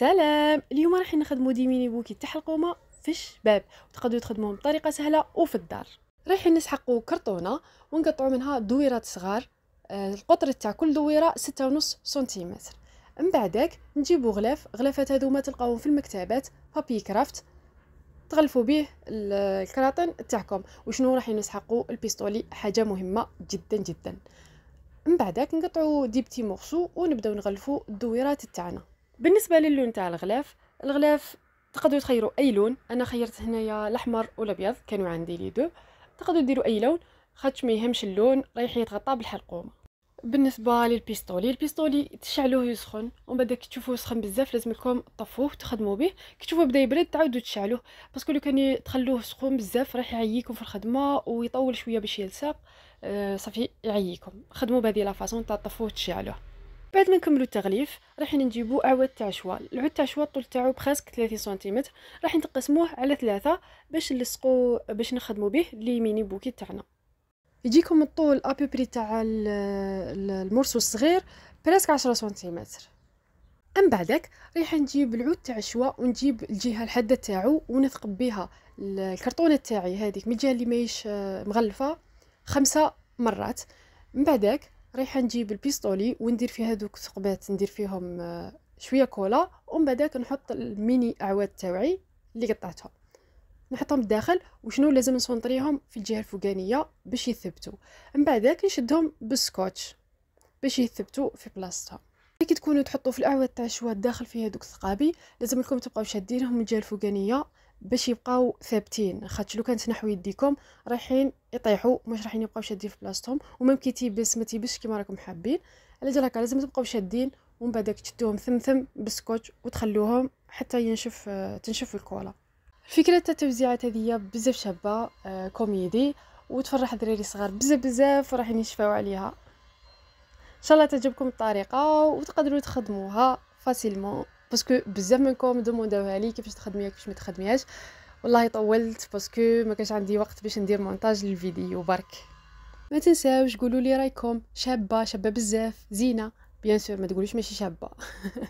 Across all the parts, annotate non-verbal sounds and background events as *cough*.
سلام اليوم راح نخدمو دي ميني بوكي تاع القومه في الشباب وتقدروا تخدموه بطريقه سهله وفي الدار رايحين نسحقو كرتونه ونقطعو منها دويرات صغار آه، القطر تاع كل دويره ستة ونص سنتيمتر من بعدك نجيبو غلاف غلافات ما تلقاوهم في المكتبات بابي كرافت تغلفوا به الكراتن تاعكم وشنو راح نسحقو البيستولي حاجه مهمه جدا جدا من بعدك نقطعو دي بتي مورسو ونبداو نغلفو الدويرات تاعنا بالنسبه للون تاع الغلاف الغلاف تقدروا تخيروا اي لون انا خيرت هنايا الاحمر والابيض كانوا عندي لي دو تقدروا ديروا اي لون خاطش ما يهمش اللون رايح يتغطى بالحلقومه بالنسبه للبيستولي البيستولي تشعلوه يسخن ومن بعد كي تشوفوه سخن بزاف لازم لكم تطفوه وتخدموا به كي تشوفوه بدا يبرد تعاودوا تشعلوه باسكو لو كان تخلوه سخون بزاف راح يعييكم في الخدمه ويطول شويه باش يلصق آه صافي يعييكم خدموا بهذه لا فاصون تطفوه تشعلوه بعد ما نكملو التغليف راح نجيبو عود تاع شوا العود تاع شوا الطول تاعو بخاسك 30 سنتيمتر راح نتقسموه على ثلاثة باش نلصقو باش نخدمو به لي ميني بوكي تاعنا يجيكم الطول ابوبري تاع المرسو الصغير برسك 10 سنتيمتر ام بعدك رايح نجيب العود تاع الشوا ونجيب الجهه الحاده تاعو ونثقب بها الكرتونه تاعي هذيك من الجهه اللي ماهيش آه، مغلفه خمسة مرات من بعدك رايحه نجيب البيستولي وندير فيها دوك ثقبات ندير فيهم آه، شويه كولا ومن بعد كنحط الميني اعواد تاوعي اللي قطعتهم نحطهم الداخل وشنو لازم نسونطريهم في الجهه الفوقانيه باش يثبتوا من بعد كنشدهم بالسكوتش باش يثبتوا في بلاصتهم كي تكونوا تحطوا في الاعواد تاع الشواد داخل في هذوك الثقابي لازم لكم تبقاو شادينهم من الجهه الفوقانيه باش يبقاو ثابتين خاطش لو كانت تنحو يديكم رايحين يطيحوا مش رايحين يبقاو شادين في بلاصتهم كي تيبس ما تيبسش كيما راكم حابين على جال هكا لازم تبقاو شادين ومن بعدك تشدوهم ثمثم بسكوتش وتخلوهم حتى ينشف تنشف الكولا فكرة تاع التوزيعات هذه بزاف شابه آه، كوميدي وتفرح دراري صغار بزاف بزاف راح يشفاو عليها ان شاء الله تعجبكم الطريقه وتقدروا تخدموها فاسيلمون باسكو بزاف منكم دومونداوها لي كيفاش تخدميها كيفاش ما تخدميهاش والله طولت باسكو ما كانش عندي وقت باش ندير مونتاج للفيديو برك ما تنساوش قولوا لي رايكم شابه شابه بزاف زينه بيان سور ما تقولوش ماشي شابه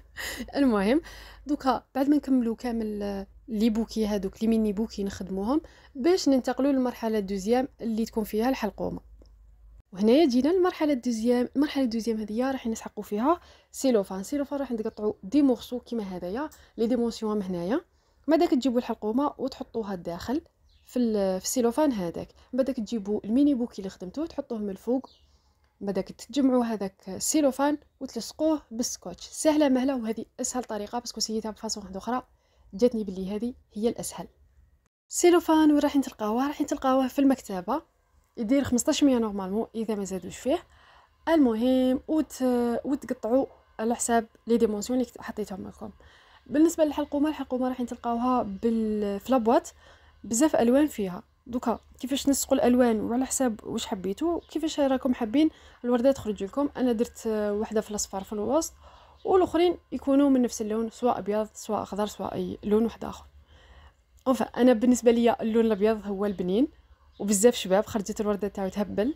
*laughs* المهم دوكا بعد ما نكملو كامل آه، لي بوكي هادوك لي ميني بوكي نخدموهم باش ننتقلوا للمرحله الدوزيام اللي تكون فيها الحلقومه وهنايا جينا للمرحله الدوزيام المرحله الدوزيام هذه راح نسحقوا فيها سيلوفان سيلوفان راح نقطعوا دي مورسو كيما هذايا لي ديمونسيون هنايا بعدك تجيبوا الحلقومه وتحطوها الداخل في السيلوفان هذاك بعدك تجيبوا الميني بوكي اللي خدمتوه تحطوه من الفوق بعدك تجمعوا هذاك السيلوفان وتلصقوه بالسكوتش سهله مهله وهذه اسهل طريقه باسكو سيتها بفاصون واحده اخرى جاتني بلي هذه هي الاسهل السيلوفان وين راح تلقاوه راح تلقاوه في المكتبه يدير 1500 ميه نورمالمون اذا ما زادوش فيه المهم وت... وتقطعوا على حساب لي ديمونسيون اللي حطيتهم لكم بالنسبه للحلقومه الحلقومه راح تلقاوها بال في لابوات بزاف الوان فيها دوكا كيفاش نسقوا الالوان وعلى حساب واش حبيتو كيفاش راكم حابين الورده تخرج لكم انا درت وحده في الاصفر في الوسط والاخرين يكونوا من نفس اللون سواء ابيض سواء اخضر سواء اي لون واحد اخر اونفا انا بالنسبه ليا اللون الابيض هو البنين وبزاف شباب خرجت الورده تاعو تهبل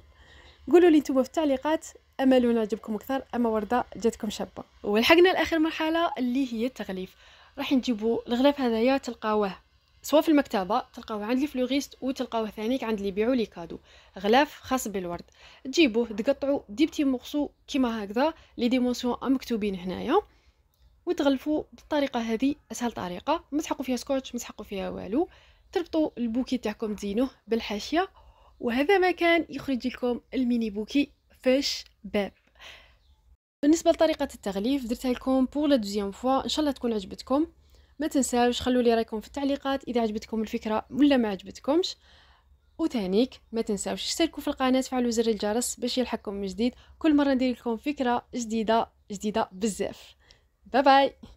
قولوا لي نتوما في التعليقات املونا عجبكم اكثر اما ورده جاتكم شابه ولحقنا لاخر مرحله اللي هي التغليف راح نجيبوا الغلاف هذايا تلقاوه سواء في المكتبه تلقاوه عند الفلوغيست وتلقاوه ثانيك عند اللي يبيعوا لي كادو غلاف خاص بالورد تجيبوه تقطعوا ديبتي مقصو كيما هكذا لي ديمونسيون مكتوبين هنايا وتغلفوا بالطريقه هذه اسهل طريقه ما تحقوا فيها سكوتش ما تحقوا فيها والو تربطوا البوكي تاعكم تزينوه بالحاشيه وهذا مكان يخرج لكم الميني بوكي فاش باب بالنسبه لطريقه التغليف درتها لكم بور لا دوزيام فوا ان شاء الله تكون عجبتكم ما تنساوش خلوا لي رايكم في التعليقات اذا عجبتكم الفكره ولا ما عجبتكمش وثانيك ما تنساوش اشتركوا في القناه تفعلوا زر الجرس باش يلحقكم من جديد كل مره ندير لكم فكره جديده جديده بزاف باي باي